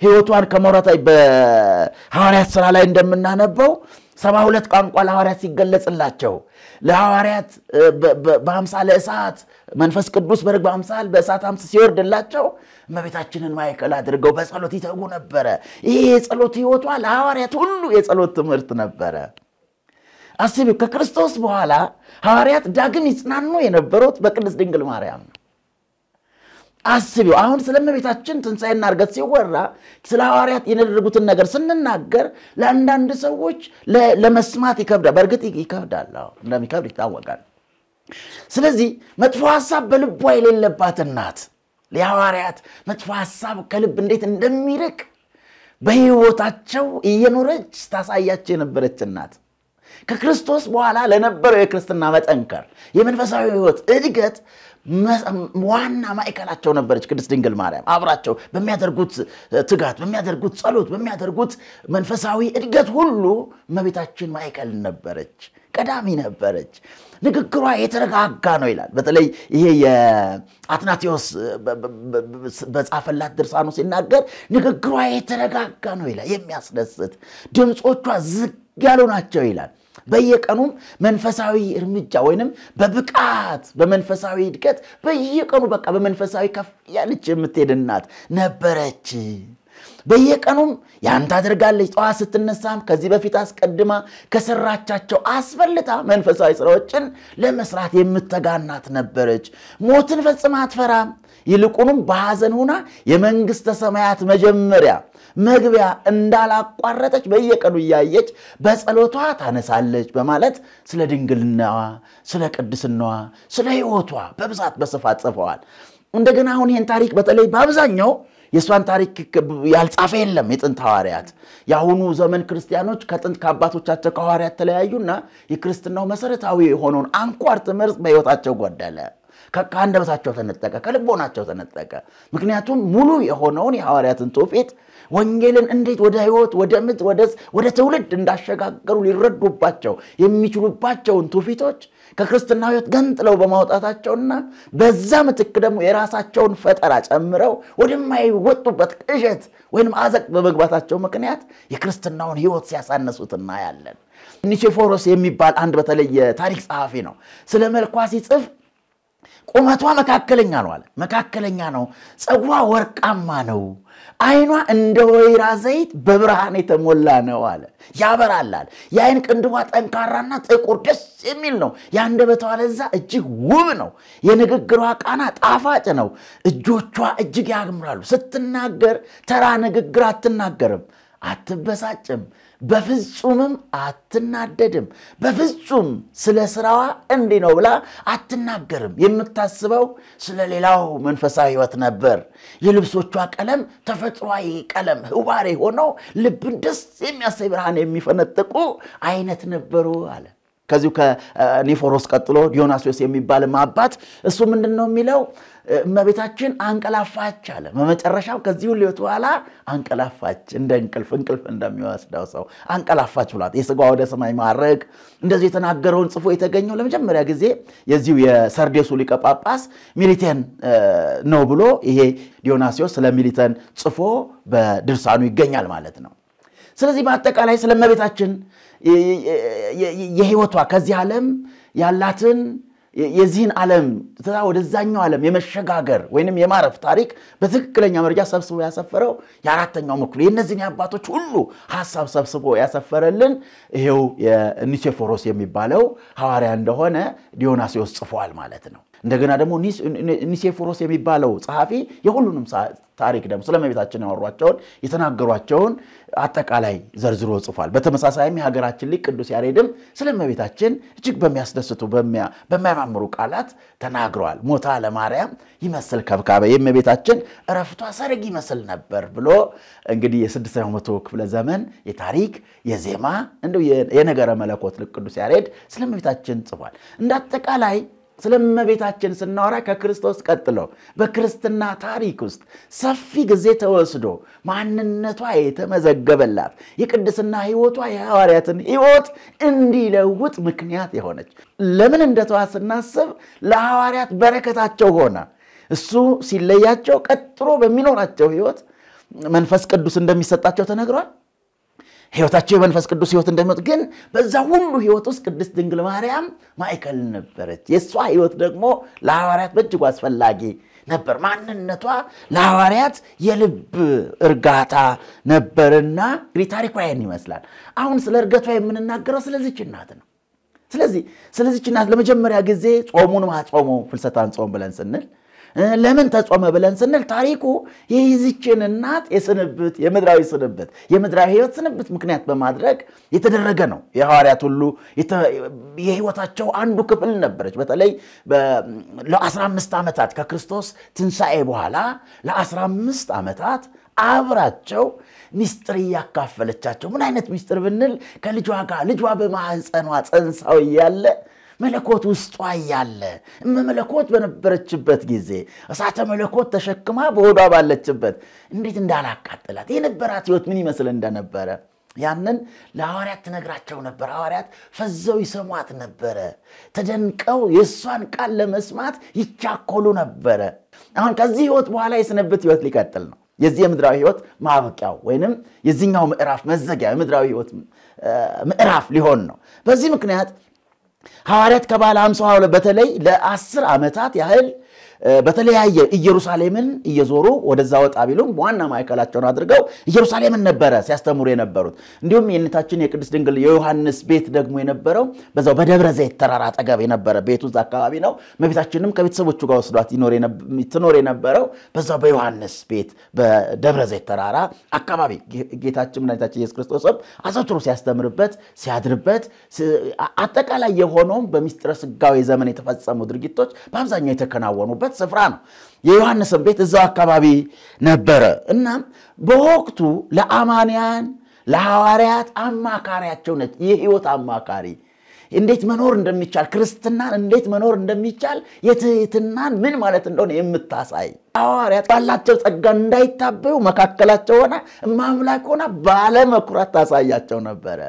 ህይወቷን ከመራታ በሐዋርያት ስራ ላይ እንደምናነበው ሰባ ሁለት ቋንቋ ለሐዋርያት ሲገለጽላቸው ለሐዋርያት በአምሳለ እሳት መንፈስ ቅዱስ በርግብ አምሳል በእሳት አምስ ሲወርድላቸው እመቤታችንን ማዕከል አድርገው በጸሎት ይተጉ ነበረ። ይህ የጸሎት ህይወቷ ለሐዋርያት ሁሉ የጸሎት ትምህርት ነበረ። አስቢው ከክርስቶስ በኋላ ሐዋርያት ዳግም ይጽናኑ የነበሩት በቅድስት ድንግል ማርያም ነው። አስቢው። አሁን ስለ እመቤታችን ትንሣኤና እርገት ሲወራ ስለ ሐዋርያት የደረጉትን ነገር ስንናገር ለአንዳንድ ሰዎች ለመስማት ይከብዳል። በእርግጥ ይከብዳል፣ እንደሚከብድ ይታወቃል። ስለዚህ መጥፎ ሀሳብ በልቧ የሌለባት እናት የሐዋርያት መጥፎ ሀሳብ ከልብ እንዴት እንደሚርቅ በሕይወታቸው እየኖረች ታሳያቸው የነበረች እናት ከክርስቶስ በኋላ ለነበረው የክርስትና መጠንከር የመንፈሳዊ ሕይወት እድገት ዋና ማዕከላቸው ነበረች ቅድስት ድንግል ማርያም። አብራቸው በሚያደርጉት ትጋት፣ በሚያደርጉት ጸሎት፣ በሚያደርጉት መንፈሳዊ እድገት ሁሉ እመቤታችን ማዕከል ነበረች፣ ቀዳሚ ነበረች። ንግግሯ የተረጋጋ ነው ይላል። በተለይ ይሄ የአትናቴዎስ በጻፈላት ድርሳኑ ሲናገር ንግግሯ የተረጋጋ ነው ይላል። የሚያስደስት ድምፆቿ ዝግ ያሉ ናቸው ይላል። በየቀኑም መንፈሳዊ እርምጃ ወይንም በብቃት በመንፈሳዊ እድገት በየቀኑ በቃ በመንፈሳዊ ከፍ ያለች የምትሄድ እናት ነበረች። በየቀኑም ያን ታደርጋለች። ጠዋት ስትነሳም ከዚህ በፊት አስቀድማ ከሰራቻቸው አስፈልታ መንፈሳዊ ስራዎችን ለመስራት የምተጋናት ነበረች። ሞትን ፈጽማ አትፈራም። ይልቁንም በሐዘን ሁና የመንግሥተ ሰማያት መጀመሪያ መግቢያ እንዳላቋረጠች በየቀኑ እያየች በጸሎቷ ታነሳለች በማለት ስለ ድንግልናዋ፣ ስለ ቅድስናዋ፣ ስለ ሕይወቷ በብዛት በስፋት ጽፈዋል። እንደገና አሁን ይህን ታሪክ በተለይ በአብዛኛው የእሷን ታሪክ ያልጻፈ የለም። የጥንት ሐዋርያት የአሁኑ ዘመን ክርስቲያኖች ከጥንት ከአባቶቻቸው ከሐዋርያት ተለያዩና የክርስትናው መሰረታዊ የሆነውን አንኳር ትምህርት በሕይወታቸው ጎደለ። ከአንደበታቸው ተነጠቀ፣ ከልቦናቸው ተነጠቀ። ምክንያቱም ሙሉ የሆነውን የሐዋርያትን ትውፊት ወንጌልን እንዴት ወደ ህይወት፣ ወደ ምጥ፣ ወደ ትውልድ እንዳሸጋገሩ ሊረዱባቸው የሚችሉባቸውን ትውፊቶች ከክርስትና ህይወት ገንጥለው በማውጣታቸውና በዛ ምትክ ደግሞ የራሳቸውን ፈጠራ ጨምረው ወደማይወጡበት ቅዠት ወይም አዘቅ በመግባታቸው ምክንያት የክርስትናውን ህይወት ሲያሳነሱት እናያለን። ኒሴፎሮስ የሚባል አንድ በተለየ ታሪክ ጸሐፊ ነው። ስለ መልኳ ሲጽፍ ቁመቷ መካከለኛ ነው አለ። መካከለኛ ነው፣ ፀጉሯ ወርቃማ ነው አይኗ እንደ ወይራ ዘይት በብርሃን የተሞላ ነው አለ። ያበራላል። የአይን ቅንድቧ ጠንካራና ጥቁር ደስ የሚል ነው። የአንደበቷ ለዛ እጅግ ውብ ነው። የንግግሯ ቃና ጣፋጭ ነው። እጆቿ እጅግ ያምራሉ። ስትናገር ተራ ንግግር አትናገርም፣ አትበሳጭም። በፍጹምም አትናደድም። በፍጹም ስለ ስራዋ እንዲህ ነው ብላ አትናገርም። የምታስበው ስለ ሌላው መንፈሳዊ ህይወት ነበር። የልብሶቿ ቀለም ተፈጥሯዊ ቀለም ህዋሬ ሆነው ልብን ደስ የሚያሳይ ብርሃን የሚፈነጥቁ አይነት ነበሩ አለ። ከዚሁ ከኒፎሮስ ቀጥሎ ዲዮናስዮስ የሚባልም አባት እሱ ምንድን ነው የሚለው እመቤታችን አንቀላፋች አለ። በመጨረሻው ከዚህ ሁሉ ሕይወት በኋላ አንቀላፋች፣ እንደ እንቅልፍ እንቅልፍ እንደሚወስደው ሰው አንቀላፋች ብሏት የስጋ ወደ ሰማይ ማድረግ እንደዚህ የተናገረውን ጽፎ የተገኘው ለመጀመሪያ ጊዜ የዚሁ የሰርዴሱ ሊቀ ጳጳስ ሚሊቴን ነው ብሎ ይሄ ዲዮናሲዮስ ስለ ሚሊተን ጽፎ በድርሳኑ ይገኛል ማለት ነው። ስለዚህ በአጠቃላይ ስለ እመቤታችን የህይወቷ ከዚህ ዓለም ያላትን የዚህን ዓለም ትታ ወደዛኛው ዓለም የመሸጋገር ወይንም የማረፍ ታሪክ በትክክለኛ መረጃ ሰብስቦ ያሰፈረው የአራተኛው መክፍል የእነዚህን የአባቶች ሁሉ ሀሳብ ሰብስቦ ያሰፈረልን ይሄው ኒሴፎሮስ የሚባለው ሐዋርያ እንደሆነ ዲዮናሲዎስ ጽፏል ማለት ነው። እንደገና ደግሞ ኒሴፎሮስ የሚባለው ጸሐፊ የሁሉንም ታሪክ ደግሞ ስለመቤታችን ያወሯቸውን የተናገሯቸውን አጠቃላይ ዘርዝሮ ጽፏል። በተመሳሳይም የሀገራችን ሊቅ ቅዱስ ያሬድም ስለመቤታችን እጅግ በሚያስደስቱ በሚያማምሩ ቃላት ተናግረዋል። ሞታ ለማርያም ይመስል ከብካበ የእመቤታችን እረፍቷ ሰርግ ይመስል ነበር ብሎ እንግዲህ የስድስተኛው መቶ ክፍለ ዘመን የታሪክ የዜማ እንዲሁ የነገረ መለኮት ልቅ ቅዱስ ያሬድ ስለመቤታችን ጽፏል። እንደ አጠቃላይ ስለመቤታችን ስናወራ ከክርስቶስ ቀጥሎ በክርስትና ታሪክ ውስጥ ሰፊ ጊዜ ተወስዶ ማንነቷ የተመዘገበላት የቅድስና ሕይወቷ የሐዋርያትን ሕይወት እንዲለውጥ ምክንያት የሆነች ለምን እንደተዋ ስናስብ ለሐዋርያት በረከታቸው ሆነ። እሱ ሲለያቸው ቀጥሮ በሚኖራቸው ሕይወት መንፈስ ቅዱስ እንደሚሰጣቸው ተነግሯል። ህይወታቸው የመንፈስ ቅዱስ ህይወት እንደሚወጥ ግን በዛ ሁሉ ህይወት ውስጥ ቅድስት ድንግል ማርያም ማዕከል ነበረች። የእሷ ህይወት ደግሞ ለሐዋርያት በእጅጉ አስፈላጊ ነበር። ማንነቷ ለሐዋርያት የልብ እርጋታ ነበርና እንግዲህ ታሪኳ ይህን ይመስላል። አሁን ስለ እርገቷ የምንናገረው ስለዚች እናት ነው። ስለዚህ ስለዚች እናት ለመጀመሪያ ጊዜ ጾሙን ማጾሙ ፍልሰታን ጾም ብለን ስንል ለምን ተጾመ ብለን ስንል ታሪኩ የይዝችን እናት የስንብት የምድራዊ ስንብት የምድራዊ ህይወት ስንብት ምክንያት በማድረግ የተደረገ ነው። የሐዋርያት ሁሉ የህይወታቸው አንዱ ክፍል ነበረች። በተለይ ለ15 ዓመታት ከክርስቶስ ትንሣኤ በኋላ ለ15 ዓመታት አብራቸው ሚስጥር እያካፈለቻቸው ምን አይነት ሚስጥር ብንል ከልጇ ጋር ልጇ በማህፀኗ ፀንሳው እያለ መለኮት ውስጧ እያለ መለኮት በነበረችበት ጊዜ እሳተ መለኮት ተሸክማ በሆዷ ባለችበት እንዴት እንዳላቃጠላት የነበራት ህይወት ምን ይመስል እንደነበረ ያንን ለሐዋርያት ትነግራቸው ነበር። ሐዋርያት ፈዘው ይሰሟት ነበረ። ተደንቀው የእሷን ቃል ለመስማት ይቻኮሉ ነበረ። አሁን ከዚህ ህይወት በኋላ የስንብት ህይወት ሊቀጥል ነው። የዚህ የምድራዊ ህይወት ማብቂያው ወይንም የዚህኛው ምዕራፍ መዘጊያ የምድራዊ ህይወት ምዕራፍ ሊሆን ነው። በዚህ ምክንያት ሐዋርያት ከባለ ሃምሳ በተለይ ለአስር ዓመታት ያህል በተለያየ ኢየሩሳሌምን እየዞሩ ወደዛ ወጣ ቢሉም ዋና ማዕከላቸውን አድርገው ኢየሩሳሌምን ነበረ ሲያስተምሩ የነበሩት። እንዲሁም የእነታችን የቅድስት ድንግል የዮሐንስ ቤት ደግሞ የነበረው በዛው በደብረ ዘይት ተራራ አጠገብ የነበረ ቤቱ እዛ አካባቢ ነው። መቤታችንም ከቤተሰቦቹ ጋር ወስዷት ትኖር የነበረው በዛው በዮሐንስ ቤት በደብረ ዘይት ተራራ አካባቢ ጌታችን መድኃኒታችን ኢየሱስ ክርስቶስም አዘውትሮ ሲያስተምርበት ሲያድርበት አጠቃላይ የሆነውም በሚስጥረ ስጋዊ ዘመን የተፈጸሙ ድርጊቶች በአብዛኛው የተከናወኑበት የጸሎት ስፍራ ነው። የዮሐንስን ቤት እዛው አካባቢ ነበረ። እናም በወቅቱ ለአማንያን ለሐዋርያት አማካሪያቸው ነች። የህይወት አማካሪ እንዴት መኖር እንደሚቻል ክርስትናን እንዴት መኖር እንደሚቻል የትህትናን ምን ማለት እንደሆነ የምታሳይ ሐዋርያት ባላቸው ጸጋ እንዳይታበዩ መካከላቸው ሆና ማምላክ ሆና ባለመኩራት ታሳያቸው ነበረ።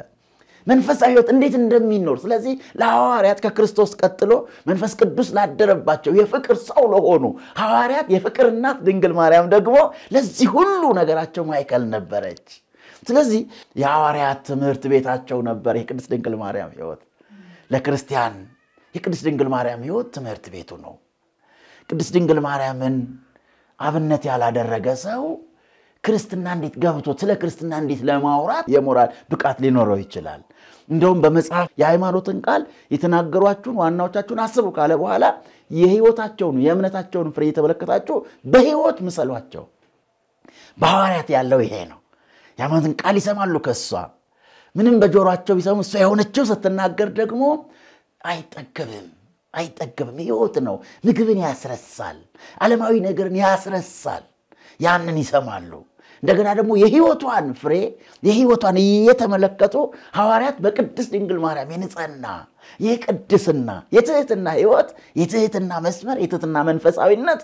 መንፈሳዊ ህይወት እንዴት እንደሚኖር ስለዚህ ለሐዋርያት ከክርስቶስ ቀጥሎ መንፈስ ቅዱስ ላደረባቸው የፍቅር ሰው ለሆኑ ሐዋርያት የፍቅር እናት ድንግል ማርያም ደግሞ ለዚህ ሁሉ ነገራቸው ማይከል ነበረች። ስለዚህ የሐዋርያት ትምህርት ቤታቸው ነበር የቅድስት ድንግል ማርያም ህይወት። ለክርስቲያን የቅድስት ድንግል ማርያም ህይወት ትምህርት ቤቱ ነው። ቅድስት ድንግል ማርያምን አብነት ያላደረገ ሰው ክርስትና እንዴት ገብቶ ስለ ክርስትና እንዴት ለማውራት የሞራል ብቃት ሊኖረው ይችላል። እንደውም በመጽሐፍ የሃይማኖትን ቃል የተናገሯችሁን ዋናዎቻችሁን አስቡ ካለ በኋላ የህይወታቸውን የእምነታቸውን ፍሬ የተመለከታችሁ በህይወት ምሰሏቸው። በሐዋርያት ያለው ይሄ ነው። የሃይማኖትን ቃል ይሰማሉ ከእሷ ምንም በጆሯቸው ቢሰሙ እሷ የሆነችው ስትናገር ደግሞ አይጠገብም አይጠገብም። ህይወት ነው። ምግብን ያስረሳል፣ ዓለማዊ ነገርን ያስረሳል። ያንን ይሰማሉ። እንደገና ደግሞ የህይወቷን ፍሬ የህይወቷን እየተመለከቱ ሐዋርያት በቅድስት ድንግል ማርያም የንጽህና የቅድስና የትህትና ህይወት የትህትና መስመር የትህትና መንፈሳዊነት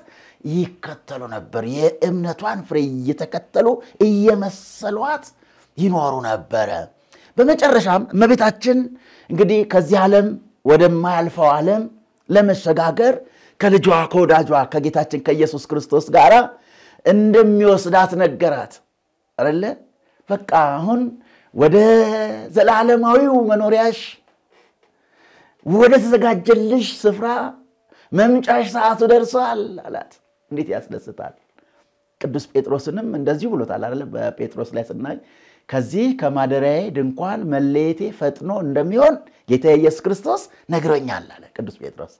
ይከተሉ ነበር። የእምነቷን ፍሬ እየተከተሉ እየመሰሏት ይኖሩ ነበረ። በመጨረሻም እመቤታችን እንግዲህ ከዚህ ዓለም ወደማያልፈው ዓለም ለመሸጋገር ከልጇ ከወዳጇ ከጌታችን ከኢየሱስ ክርስቶስ ጋር እንደሚወስዳት ነገራት አለ። በቃ አሁን ወደ ዘላለማዊው መኖሪያሽ ወደ ተዘጋጀልሽ ስፍራ መምጫሽ ሰዓቱ ደርሰዋል አላት። እንዴት ያስደስታል! ቅዱስ ጴጥሮስንም እንደዚሁ ብሎታል አለ። በጴጥሮስ ላይ ስናይ ከዚህ ከማደሪያዬ ድንኳን መለየቴ ፈጥኖ እንደሚሆን ጌታ ኢየሱስ ክርስቶስ ነግሮኛል አለ ቅዱስ ጴጥሮስ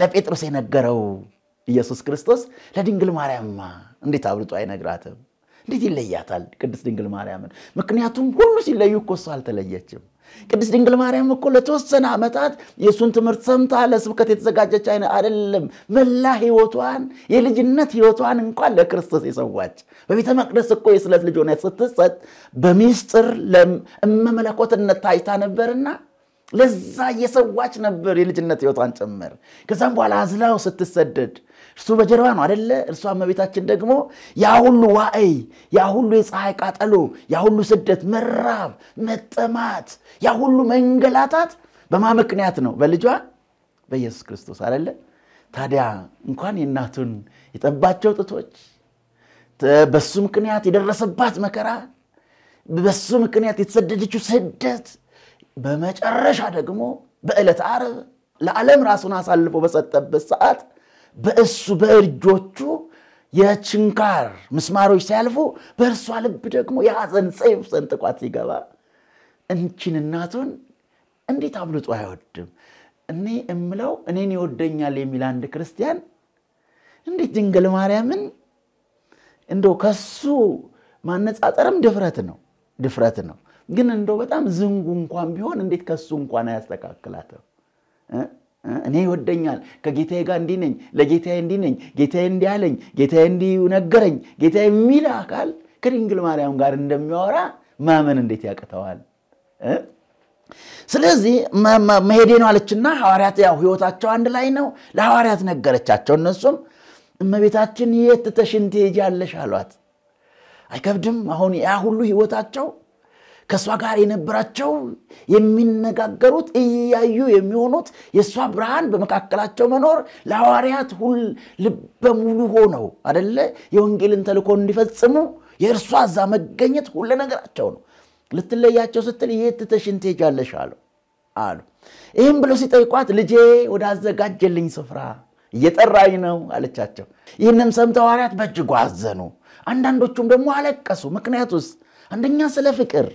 ለጴጥሮስ የነገረው ኢየሱስ ክርስቶስ ለድንግል ማርያማ እንዴት አብልጦ አይነግራትም? እንዴት ይለያታል ቅድስት ድንግል ማርያምን? ምክንያቱም ሁሉ ሲለዩ እኮ እሷ አልተለየችም። ቅድስት ድንግል ማርያም እኮ ለተወሰነ ዓመታት የእሱን ትምህርት ሰምታ ለስብከት የተዘጋጀች አይነ አይደለም። መላ ህይወቷን የልጅነት ህይወቷን እንኳን ለክርስቶስ የሰዋች በቤተ መቅደስ እኮ የስለት ልጅ ስትሰጥ በሚስጥር እመመለኮትነት ታይታ ነበርና ለዛ እየሰዋች ነበር የልጅነት ህይወቷን ጭምር። ከዛም በኋላ አዝላው ስትሰደድ እሱ በጀርባ ነው አደለ? እርሷ እመቤታችን ደግሞ ያ ሁሉ ዋእይ፣ ያ ሁሉ የፀሐይ ቃጠሎ፣ ያ ሁሉ ስደት፣ መራብ፣ መጠማት፣ ያ ሁሉ መንገላታት በማ ምክንያት ነው? በልጇ በኢየሱስ ክርስቶስ አደለ? ታዲያ እንኳን የእናቱን የጠባቸው ጥቶች፣ በሱ ምክንያት የደረሰባት መከራ፣ በሱ ምክንያት የተሰደደችው ስደት፣ በመጨረሻ ደግሞ በዕለት ዓርብ ለዓለም ራሱን አሳልፎ በሰጠበት ሰዓት በእሱ በእጆቹ የችንካር ምስማሮች ሲያልፉ በእርሷ ልብ ደግሞ የሐዘን ሰይፍ ሰንጥቋት ሲገባ እንቺን እናቱን እንዴት አብልጦ አይወድም? እኔ እምለው እኔን ይወደኛል የሚል አንድ ክርስቲያን እንዴት ድንግል ማርያምን እንደው ከሱ ማነጻጠርም ድፍረት ነው ድፍረት ነው። ግን እንደው በጣም ዝንጉ እንኳን ቢሆን እንዴት ከሱ እንኳን አያስተካክላትም? እኔ ይወደኛል፣ ከጌታዬ ጋር እንዲህ ነኝ፣ ለጌታዬ እንዲህ ነኝ፣ ጌታዬ እንዲህ አለኝ፣ ጌታዬ እንዲህ ነገረኝ፣ ጌታዬ የሚል አካል ከድንግል ማርያም ጋር እንደሚያወራ ማመን እንዴት ያቅተዋል? ስለዚህ መሄዴ ነው አለችና ሐዋርያት ያው ህይወታቸው አንድ ላይ ነው። ለሐዋርያት ነገረቻቸው። እነሱም እመቤታችን የት ትተሽን ትሄጃለሽ አሏት። አይከብድም? አሁን ያ ሁሉ ህይወታቸው ከእሷ ጋር የነበራቸው የሚነጋገሩት እያዩ የሚሆኑት የእሷ ብርሃን በመካከላቸው መኖር ለሐዋርያት ሁል ልበ ሙሉ ሆነው አደለ የወንጌልን ተልኮ እንዲፈጽሙ የእርሷ እዛ መገኘት ሁለ ነገራቸው ነው። ልትለያቸው ስትል የት ትተሽን ትሄጃለሽ አሉ። ይህም ብሎ ሲጠይቋት ልጄ ወዳዘጋጀልኝ ስፍራ እየጠራኝ ነው አለቻቸው። ይህንም ሰምተው ሐዋርያት በእጅጉ አዘኑ። አንዳንዶቹም ደግሞ አለቀሱ። ምክንያቱስ አንደኛ ስለ ፍቅር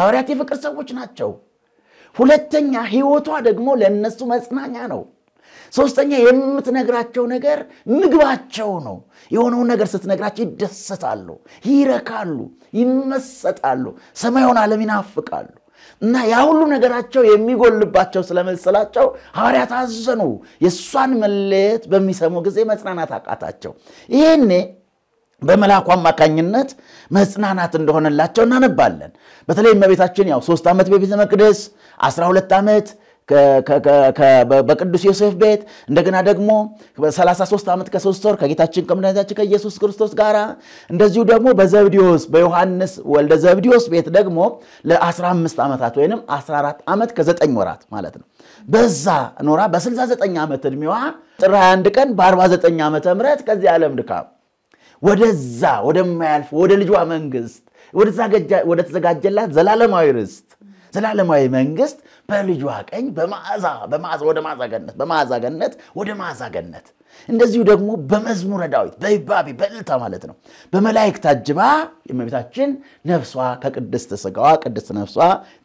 ሐዋርያት የፍቅር ሰዎች ናቸው። ሁለተኛ ህይወቷ ደግሞ ለእነሱ መጽናኛ ነው። ሶስተኛ የምትነግራቸው ነገር ምግባቸው ነው። የሆነውን ነገር ስትነግራቸው ይደሰታሉ፣ ይረካሉ፣ ይመሰጣሉ፣ ሰማዩን ዓለም ይናፍቃሉ። እና ያ ሁሉ ነገራቸው የሚጎልባቸው ስለመሰላቸው ሐዋርያት አዘኑ። የእሷን መለየት በሚሰሙ ጊዜ መጽናናት አቃታቸው። ይሄኔ በመልአኩ አማካኝነት መጽናናት እንደሆነላቸው እናነባለን። በተለይ እመቤታችን ያው ሶስት ዓመት በቤተ መቅደስ 12 ዓመት በቅዱስ ዮሴፍ ቤት እንደገና ደግሞ 33 ዓመት ከሶስት ወር ከጌታችን ከመድኃኒታችን ከኢየሱስ ክርስቶስ ጋር እንደዚሁ ደግሞ በዘብዲዎስ በዮሐንስ ወልደ ዘብዲዎስ ቤት ደግሞ ለ15 ዓመታት ወይም 14 ዓመት ከዘጠኝ ወራት ማለት ነው። በዛ ኖራ በ69 ዓመት ዕድሜዋ ጥር 21 ቀን በ49 ዓመተ ምሕረት ከዚህ ዓለም ድካም ወደዛ ወደማያልፍ ወደ ልጇ መንግስት ወደ ተዘጋጀላት ዘላለማዊ ርስት ዘላለማዊ መንግስት በልጇ ቀኝ በማዕዛ በማዕዛ ወደ ማዕዛ ገነት በማዕዛ ገነት ወደ ማዕዛ ገነት እንደዚሁ ደግሞ በመዝሙረ ዳዊት በይባቤ በእልታ ማለት ነው በመላይክ ታጅባ የእመቤታችን ነፍሷ ከቅድስት ስጋዋ ቅድስት ነፍሷ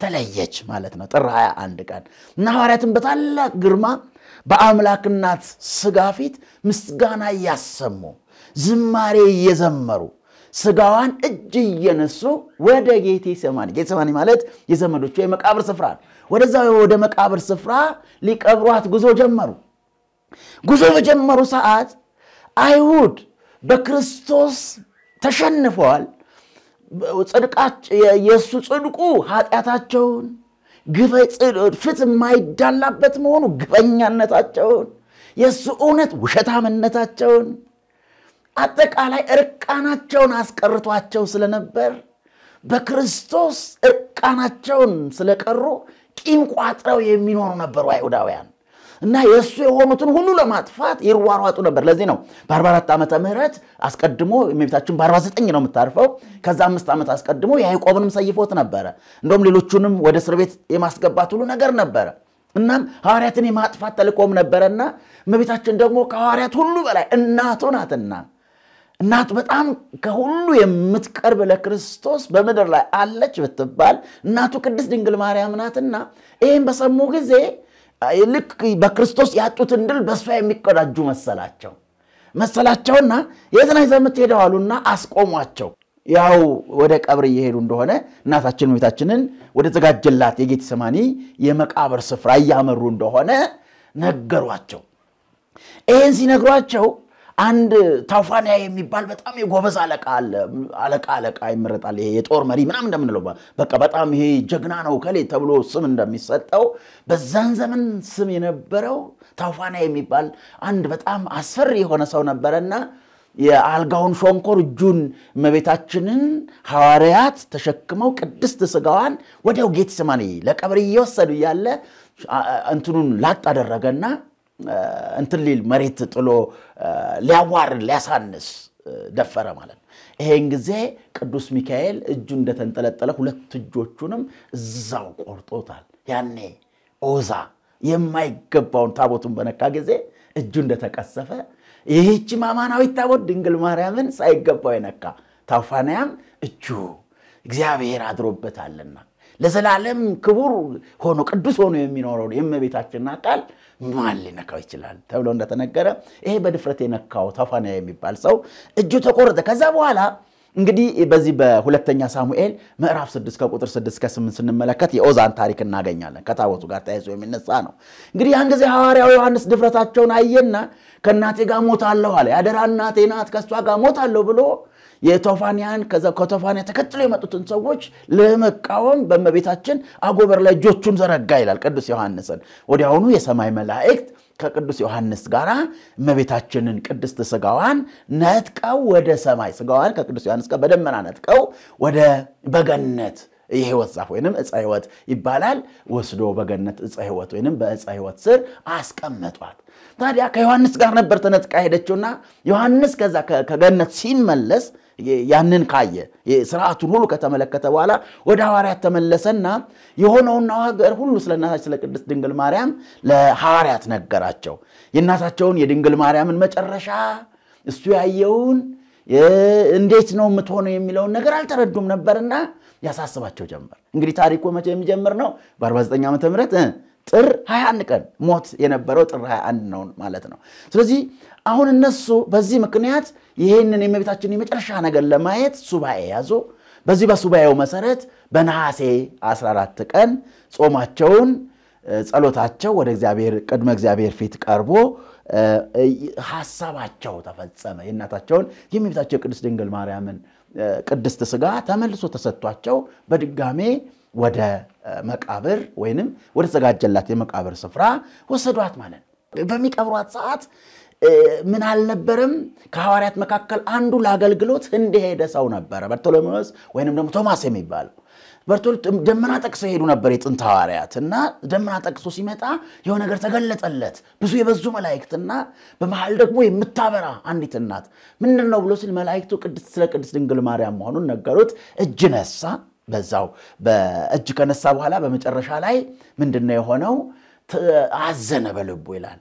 ተለየች ማለት ነው ጥር 21 ቀን እና ሐዋርያትን በታላቅ ግርማ በአምላክናት ስጋ ፊት ምስጋና እያሰሙ ዝማሬ እየዘመሩ ስጋዋን እጅ እየነሱ ወደ ጌቴ ሰማኒ ጌቴሰማኒ ማለት የዘመዶቹ የመቃብር ስፍራ ነው። ወደዛ ወደ መቃብር ስፍራ ሊቀብሯት ጉዞ ጀመሩ። ጉዞ በጀመሩ ሰዓት አይሁድ በክርስቶስ ተሸንፈዋል። የእሱ ጽድቁ ኃጢአታቸውን ፍት የማይዳላበት መሆኑ ግፈኛነታቸውን፣ የእሱ እውነት ውሸታምነታቸውን አጠቃላይ እርቃናቸውን አስቀርቷቸው ስለነበር በክርስቶስ እርቃናቸውን ስለቀሩ ቂም ቋጥረው የሚኖሩ ነበሩ አይሁዳውያን እና የእሱ የሆኑትን ሁሉ ለማጥፋት ይሯሯጡ ነበር። ለዚህ ነው በ44 ዓመተ ምህረት አስቀድሞ እመቤታችን በ49 ነው የምታርፈው። ከዛ አምስት ዓመት አስቀድሞ ያዕቆብንም ሰይፎት ነበረ። እንደውም ሌሎቹንም ወደ እስር ቤት የማስገባት ሁሉ ነገር ነበረ። እናም ሐዋርያትን የማጥፋት ተልእኮም ነበረና እመቤታችን ደግሞ ከሐዋርያት ሁሉ በላይ እናቱ ናትና እናት በጣም ከሁሉ የምትቀርብ ለክርስቶስ በምድር ላይ አለች ብትባል እናቱ ቅድስት ድንግል ማርያም ናትና ይህም በሰሙ ጊዜ ልክ በክርስቶስ ያጡትን ድል በእሷ የሚቀዳጁ መሰላቸው መሰላቸውና የት ነህ ይዘህ አሉና አስቆሟቸው። ያው ወደ ቀብር እየሄዱ እንደሆነ እናታችን እመቤታችንን ወደ ተዘጋጀላት የጌቴሰማኒ የመቃብር ስፍራ እያመሩ እንደሆነ ነገሯቸው። ይህን ሲነግሯቸው አንድ ታውፋንያ የሚባል በጣም የጎበዝ አለቃ አለ። አለቃ አለቃ ይመረጣል። ይሄ የጦር መሪ ምናምን እንደምንለው በቃ በጣም ይሄ ጀግና ነው ከሌ ተብሎ ስም እንደሚሰጠው በዛን ዘመን ስም የነበረው ታውፋንያ የሚባል አንድ በጣም አስፈሪ የሆነ ሰው ነበረና የአልጋውን ሾንኮር እጁን እመቤታችንን ሐዋርያት ተሸክመው ቅድስት ስጋዋን ወዲያው ጌትስማኒ ለቀብር እየወሰዱ እያለ እንትኑን ላጥ አደረገና እንትን ሊል መሬት ጥሎ ሊያዋርድ ሊያሳንስ ደፈረ ማለት ነው። ይሄን ጊዜ ቅዱስ ሚካኤል እጁ እንደተንጠለጠለ ሁለት እጆቹንም እዛው ቆርጦታል። ያኔ ኦዛ የማይገባውን ታቦቱን በነካ ጊዜ እጁ እንደተቀሰፈ ይህች ማማናዊት ታቦት ድንግል ማርያምን ሳይገባው የነካ ታፋንያም እጁ እግዚአብሔር አድሮበታልና ለዘላለም ክቡር ሆኖ ቅዱስ ሆኖ የሚኖረው የእመቤታችንን አካል ማን ሊነካው ይችላል ተብሎ እንደተነገረ ይሄ በድፍረት የነካው ተፋና የሚባል ሰው እጁ ተቆረጠ። ከዛ በኋላ እንግዲህ በዚህ በሁለተኛ ሳሙኤል ምዕራፍ 6 ከቁጥር 6 ከ 8 ስንመለከት የኦዛን ታሪክ እናገኛለን። ከታቦቱ ጋር ተያይዞ የሚነሳ ነው። እንግዲህ ያን ጊዜ ሐዋርያው ዮሐንስ ድፍረታቸውን አየና ከእናቴ ጋር ሞታለሁ አለ። ያደራ እናቴ ናት፣ ከእሷ ጋር ሞታለሁ ብሎ የቶፋንያን ከቶፋንያ ተከትሎ የመጡትን ሰዎች ለመቃወም በእመቤታችን አጎበር ላይ እጆቹን ዘረጋ ይላል ቅዱስ ዮሐንስን። ወዲያውኑ የሰማይ መላእክት ከቅዱስ ዮሐንስ ጋር እመቤታችንን ቅድስት ስጋዋን ነጥቀው ወደ ሰማይ ስጋዋን ከቅዱስ ዮሐንስ ጋር በደመና ነጥቀው ወደ በገነት የህይወት ዛፍ ወይም ዕፀ ህይወት ይባላል ወስዶ በገነት ዕፀ ህይወት ወይም በዕፀ ህይወት ስር አስቀመጧል። ታዲያ ከዮሐንስ ጋር ነበር ተነጥቃ ሄደችውና ዮሐንስ ከዛ ከገነት ሲመለስ ያንን ካየ ስርዓቱን ሁሉ ከተመለከተ በኋላ ወደ ሐዋርያት ተመለሰና የሆነውን ነገር ሁሉ ስለ እናታችን ስለ ቅድስት ድንግል ማርያም ለሐዋርያት ነገራቸው። የእናታቸውን የድንግል ማርያምን መጨረሻ እሱ ያየውን እንዴት ነው የምትሆነው የሚለውን ነገር አልተረዱም ነበርና ያሳስባቸው ጀመር። እንግዲህ ታሪኩ መቼ የሚጀምር ነው? በ49 ዓመተ ምህረት ጥር 21 ቀን ሞት የነበረው ጥር 21 ነው ማለት ነው። ስለዚህ አሁን እነሱ በዚህ ምክንያት ይህንን የእመቤታችንን የመጨረሻ ነገር ለማየት ሱባኤ ያዙ። በዚህ በሱባኤው መሰረት በነሐሴ 14 ቀን ጾማቸውን ጸሎታቸው ወደ እግዚአብሔር ቅድመ እግዚአብሔር ፊት ቀርቦ ሀሳባቸው ተፈጸመ። የእናታቸውን የእመቤታችን ቅድስት ድንግል ማርያምን ቅድስት ስጋ ተመልሶ ተሰጥቷቸው በድጋሜ ወደ መቃብር ወይንም ወደ ተዘጋጀላት የመቃብር ስፍራ ወሰዷት ማለት ነው። በሚቀብሯት ሰዓት ምን አልነበረም? ከሐዋርያት መካከል አንዱ ለአገልግሎት እንደሄደ ሰው ነበረ፣ በርቶሎሜዎስ ወይንም ደግሞ ቶማስ የሚባለው በርቶል ደመና ጠቅሶ የሄዱ ነበር የጥንት ሐዋርያት እና ደመና ጠቅሶ ሲመጣ የሆነ ነገር ተገለጠለት። ብዙ የበዙ መላእክትና በመሀል ደግሞ የምታበራ አንዲት እናት ምንድን ነው ብሎ ሲል መላእክቱ ቅድስት ስለ ቅድስት ድንግል ማርያም መሆኑን ነገሩት። እጅ ነሳ። በዛው በእጅ ከነሳ በኋላ በመጨረሻ ላይ ምንድነው የሆነው? አዘነ በልቡ ይላል።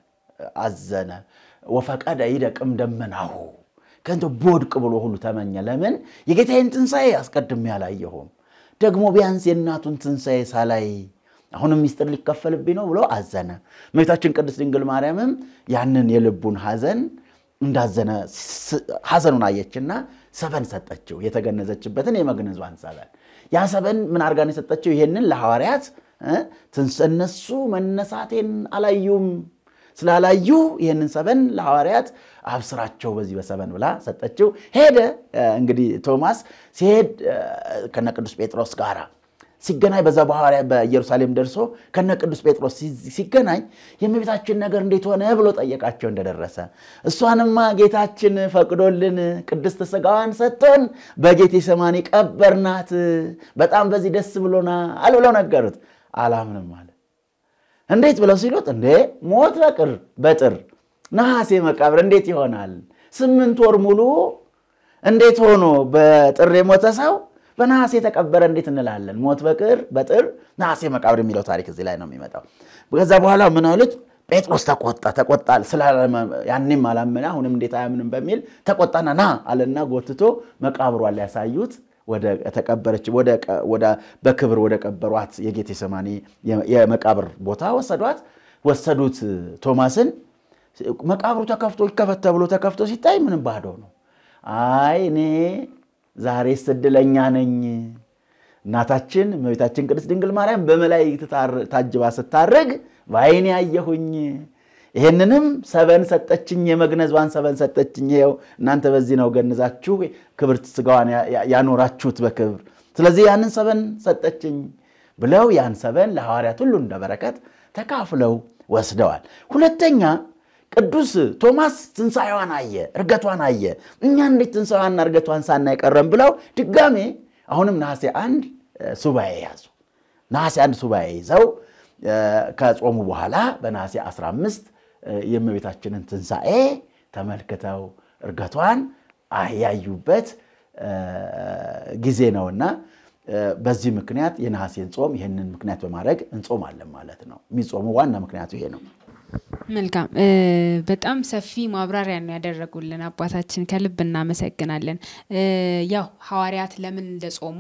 አዘነ ወፈቀደ ይደቅም ደመናሁ ከንቶ ቦድቅ ብሎ ሁሉ ተመኘ። ለምን የጌታዬን ትንሣኤ አስቀድሜ ያላየሁም ደግሞ ቢያንስ የእናቱን ትንሣኤ ሳላይ አሁንም ሚስጥር ሊከፈልብኝ ነው ብሎ አዘነ። እመቤታችን ቅድስት ድንግል ማርያምም ያንን የልቡን ሐዘን እንዳዘነ ሐዘኑን አየችና ሰበን ሰጠችው፣ የተገነዘችበትን የመግነዟን ሰበን ያሰበን ምን አርጋን የሰጠችው? ይሄንን ለሐዋርያት እነሱ መነሳቴን አላዩም፣ ስላላዩ ይህንን ሰበን ለሐዋርያት አብስራቸው በዚህ በሰበን ብላ ሰጠችው። ሄደ። እንግዲህ ቶማስ ሲሄድ ከነ ቅዱስ ጴጥሮስ ጋር ሲገናኝ በዛ በሐዋርያ በኢየሩሳሌም ደርሶ ከነ ቅዱስ ጴጥሮስ ሲገናኝ የእመቤታችን ነገር እንዴት ሆነ ብሎ ጠየቃቸው እንደደረሰ። እሷንማ ጌታችን ፈቅዶልን ቅድስት ሥጋዋን ሰጥቶን በጌቴ ሰማኒ ቀበርናት፣ በጣም በዚህ ደስ አል ብለው ነገሩት። አላምንም አለ። እንዴት ብለው ሲሉት እንዴ ሞት በቅር በጥር ነሐሴ መቃብር እንዴት ይሆናል? ስምንት ወር ሙሉ እንዴት ሆኖ በጥር የሞተ ሰው በነሐሴ ተቀበረ እንዴት እንላለን? ሞት በቅር በጥር ነሐሴ መቃብር የሚለው ታሪክ እዚህ ላይ ነው የሚመጣው። ከዛ በኋላ ምን አሉት? ጴጥሮስ ተቆጣ ተቆጣል ያኔም አላመነ አሁንም እንዴት አያምንም በሚል ተቆጣና ና አለና ጎትቶ መቃብሯ ሊያሳዩት ተቀበረች በክብር ወደ ቀበሯት የጌቴ ሰማኔ የመቃብር ቦታ ወሰዷት ወሰዱት ቶማስን መቃብሩ ተከፍቶ ይከፈት ተብሎ ተከፍቶ ሲታይ ምንም ባዶ ነው አይ እኔ ዛሬ ስድለኛ ነኝ። እናታችን እመቤታችን ቅድስት ድንግል ማርያም በመላእክት ታጅባ ስታርግ በዓይኔ ያየሁኝ። ይህንንም ሰበን ሰጠችኝ፣ የመግነዟን ሰበን ሰጠችኝ። ይኸው እናንተ በዚህ ነው ገንዛችሁ ክብርት ስጋዋን ያኖራችሁት በክብር። ስለዚህ ያንን ሰበን ሰጠችኝ ብለው ያን ሰበን ለሐዋርያት ሁሉ እንደ በረከት ተካፍለው ወስደዋል። ሁለተኛ ቅዱስ ቶማስ ትንሣኤዋን አየ፣ እርገቷን አየ። እኛ እንዴት ትንሣኤዋንና እርገቷን ሳናይቀረም ብለው ድጋሜ አሁንም ነሐሴ አንድ ሱባኤ ያዙ። ነሐሴ አንድ ሱባኤ ይዘው ከጾሙ በኋላ በነሐሴ 15 የእመቤታችንን ትንሣኤ ተመልክተው እርገቷን አያዩበት ጊዜ ነውና በዚህ ምክንያት የነሐሴን ጾም ይህንን ምክንያት በማድረግ አለን ማለት ነው። የሚጾሙ ዋና ምክንያቱ ይሄ ነው። መልካም በጣም ሰፊ ማብራሪያ ነው ያደረጉልን አባታችን፣ ከልብ እናመሰግናለን። ያው ሐዋርያት ለምን እንደጾሙ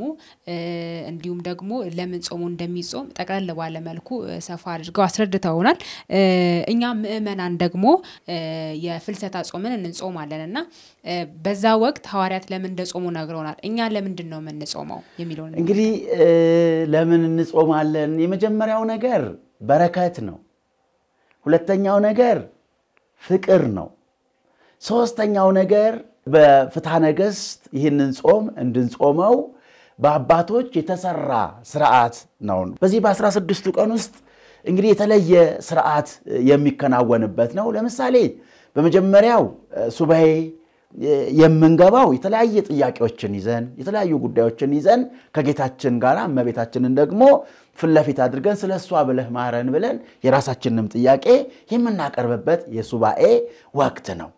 እንዲሁም ደግሞ ለምን ጾሙ እንደሚጾም ጠቅለል ባለ መልኩ ሰፋ አድርገው አስረድተውናል። እኛ ምእመናን ደግሞ የፍልሰታ ጾምን እንጾማለን እና በዛ ወቅት ሐዋርያት ለምን እንደጾሙ ነግረውናል። እኛ ለምንድን ነው የምንጾመው የሚለውን እንግዲህ ለምን እንጾማለን? የመጀመሪያው ነገር በረከት ነው ሁለተኛው ነገር ፍቅር ነው። ሶስተኛው ነገር በፍትሐ ነገሥት ይህንን ጾም እንድንጾመው በአባቶች የተሰራ ስርዓት ነው። በዚህ በአስራ ስድስቱ ቀን ውስጥ እንግዲህ የተለየ ስርዓት የሚከናወንበት ነው። ለምሳሌ በመጀመሪያው ሱባኤ የምንገባው የተለያየ ጥያቄዎችን ይዘን የተለያዩ ጉዳዮችን ይዘን ከጌታችን ጋር እመቤታችንን ደግሞ ፊት አድርገን ስለ እሷ ብለህ ማረን ብለን የራሳችንንም ጥያቄ የምናቀርብበት የሱባኤ ወቅት ነው።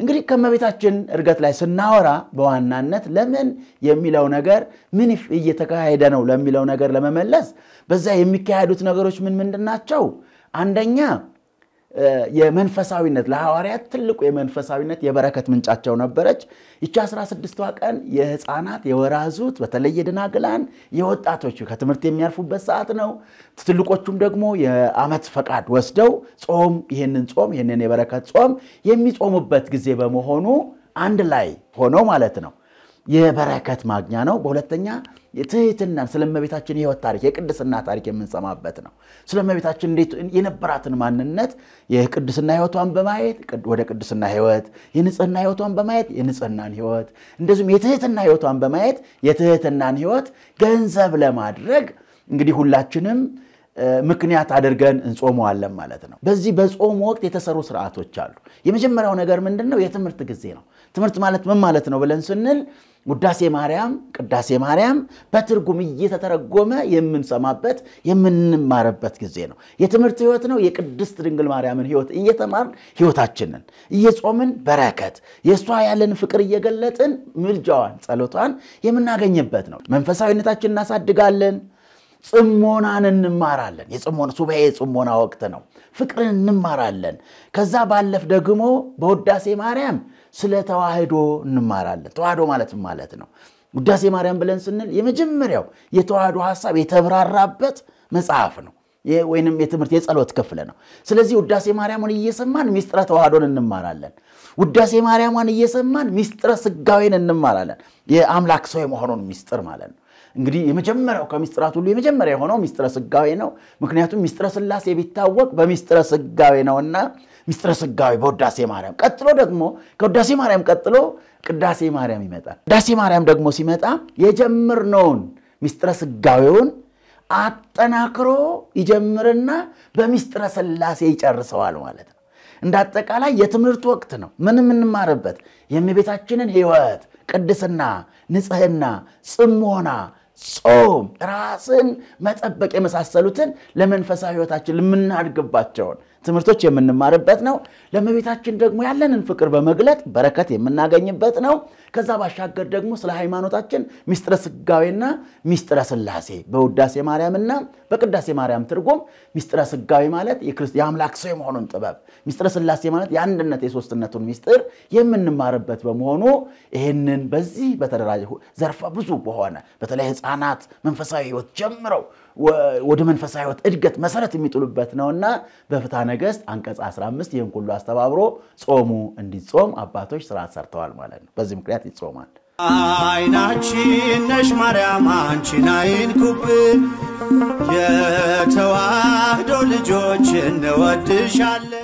እንግዲህ ከመቤታችን እርገት ላይ ስናወራ በዋናነት ለምን የሚለው ነገር ምን እየተካሄደ ነው ለሚለው ነገር ለመመለስ በዛ የሚካሄዱት ነገሮች ምን ምንድን ናቸው? አንደኛ የመንፈሳዊነት ለሐዋርያት ትልቁ የመንፈሳዊነት የበረከት ምንጫቸው ነበረች። ይቺ 16ቷ ቀን የህፃናት የወራዙት በተለየ የደናግላን የወጣቶቹ ከትምህርት የሚያርፉበት ሰዓት ነው። ትልቆቹም ደግሞ የአመት ፈቃድ ወስደው ጾም ይህንን ጾም ይህንን የበረከት ጾም የሚጾሙበት ጊዜ በመሆኑ አንድ ላይ ሆነው ማለት ነው የበረከት ማግኛ ነው። በሁለተኛ የትህትናን ስለመቤታችን የህይወት ታሪክ የቅድስና ታሪክ የምንሰማበት ነው። ስለመቤታችን እንዴት የነበራትን ማንነት የቅድስና ህይወቷን በማየት ወደ ቅድስና ህይወት፣ የንጽህና ህይወቷን በማየት የንጽህናን ህይወት፣ እንደዚሁም የትህትና ህይወቷን በማየት የትህትናን ህይወት ገንዘብ ለማድረግ እንግዲህ ሁላችንም ምክንያት አድርገን እንጾመዋለን ማለት ነው። በዚህ በጾም ወቅት የተሰሩ ስርዓቶች አሉ። የመጀመሪያው ነገር ምንድን ነው? የትምህርት ጊዜ ነው። ትምህርት ማለት ምን ማለት ነው ብለን ስንል ውዳሴ ማርያም፣ ቅዳሴ ማርያም በትርጉም እየተተረጎመ የምንሰማበት የምንማርበት ጊዜ ነው። የትምህርት ህይወት ነው። የቅድስት ድንግል ማርያምን ህይወት እየተማርን ህይወታችንን እየጾምን በረከት የእሷ ያለን ፍቅር እየገለጥን ምልጃዋን፣ ጸሎቷን የምናገኝበት ነው። መንፈሳዊነታችን እናሳድጋለን። ጽሞናን እንማራለን። የጽሞና ሱባኤ የጽሞና ወቅት ነው። ፍቅርን እንማራለን። ከዛ ባለፍ ደግሞ በውዳሴ ማርያም ስለ ተዋህዶ እንማራለን። ተዋህዶ ማለት ማለት ነው። ውዳሴ ማርያም ብለን ስንል የመጀመሪያው የተዋህዶ ሀሳብ የተብራራበት መጽሐፍ ነው ወይንም የትምህርት የጸሎት ክፍል ነው። ስለዚህ ውዳሴ ማርያምን እየሰማን ሚስጥረ ተዋህዶን እንማራለን። ውዳሴ ማርያሟን እየሰማን ሚስጥረ ስጋዌን እንማራለን። የአምላክ ሰው የመሆኑን ሚስጥር ማለት ነው። እንግዲህ የመጀመሪያው ከሚስጥራት ሁሉ የመጀመሪያ የሆነው ሚስጥረ ስጋዌ ነው። ምክንያቱም ሚስጥረ ስላሴ ቢታወቅ በሚስጥረ ስጋዌ ነውና ሚስጥረ ስጋዌ በውዳሴ ማርያም ቀጥሎ ደግሞ ከውዳሴ ማርያም ቀጥሎ ቅዳሴ ማርያም ይመጣል። ቅዳሴ ማርያም ደግሞ ሲመጣ የጀመርነውን ሚስጥረ ስጋዌውን አጠናክሮ ይጀምርና በሚስጥረ ስላሴ ይጨርሰዋል ማለት ነው። እንደ አጠቃላይ የትምህርት ወቅት ነው። ምን የምንማርበት የእመቤታችንን ሕይወት፣ ቅድስና፣ ንጽህና፣ ጽሞና ጾም፣ ራስን መጠበቅ የመሳሰሉትን ለመንፈሳዊ ህይወታችን የምናድግባቸውን ትምህርቶች የምንማርበት ነው። ለእመቤታችን ደግሞ ያለንን ፍቅር በመግለጥ በረከት የምናገኝበት ነው። ከዛ ባሻገር ደግሞ ስለ ሃይማኖታችን ሚስጥረ ስጋዌና ሚስጥረ ስላሴ በውዳሴ ማርያምና በቅዳሴ ማርያም ትርጉም ሚስጥረ ስጋዌ ማለት የአምላክ ሰው የመሆኑን ጥበብ፣ ሚስጥረ ስላሴ ማለት የአንድነት የሶስትነቱን ሚስጥር የምንማርበት በመሆኑ ይህንን በዚህ በተደራጀ ዘርፈ ብዙ በሆነ በተለይ ህፃናት መንፈሳዊ ህይወት ጀምረው ወደ መንፈሳዊ ህይወት እድገት መሰረት የሚጥሉበት ነውና በፍትሐ ነገሥት አንቀጽ 15 ይህን ሁሉ አስተባብሮ ጾሙ እንዲጾም አባቶች ስርዓት ሰርተዋል ማለት ነው። በዚህ ምክንያት ይጾማል። አይናችን ነሽ ማርያም አንቺን አይንኩብን፣ የተዋህዶ ልጆች እንወድሻለን።